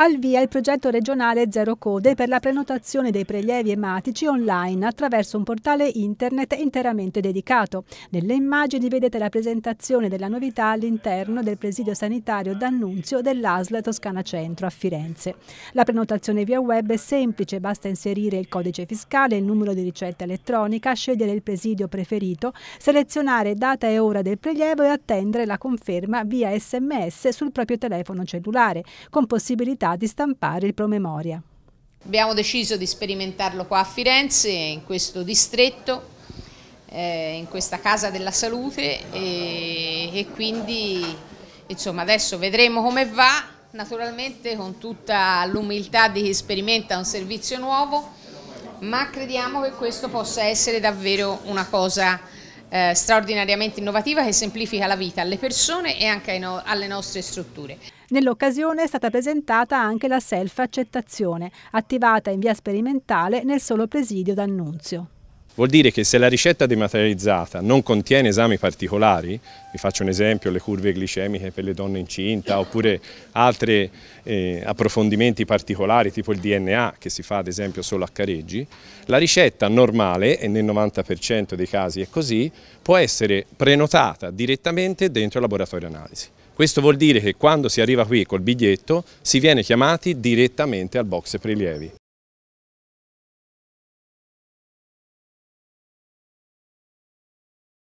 al via il progetto regionale Zero Code per la prenotazione dei prelievi ematici online attraverso un portale internet interamente dedicato. Nelle immagini vedete la presentazione della novità all'interno del presidio sanitario d'annunzio dell'ASL Toscana Centro a Firenze. La prenotazione via web è semplice, basta inserire il codice fiscale, il numero di ricetta elettronica, scegliere il presidio preferito, selezionare data e ora del prelievo e attendere la conferma via sms sul proprio telefono cellulare, con possibilità possibilità di stampare il promemoria. Abbiamo deciso di sperimentarlo qua a Firenze, in questo distretto, eh, in questa casa della salute e, e quindi insomma, adesso vedremo come va, naturalmente con tutta l'umiltà di chi sperimenta un servizio nuovo, ma crediamo che questo possa essere davvero una cosa eh, straordinariamente innovativa che semplifica la vita alle persone e anche no alle nostre strutture. Nell'occasione è stata presentata anche la self-accettazione, attivata in via sperimentale nel solo presidio d'Annunzio. Vuol dire che se la ricetta dematerializzata non contiene esami particolari, vi faccio un esempio, le curve glicemiche per le donne incinta oppure altri eh, approfondimenti particolari tipo il DNA che si fa ad esempio solo a Careggi, la ricetta normale, e nel 90% dei casi è così, può essere prenotata direttamente dentro il laboratorio analisi. Questo vuol dire che quando si arriva qui col biglietto si viene chiamati direttamente al box prelievi.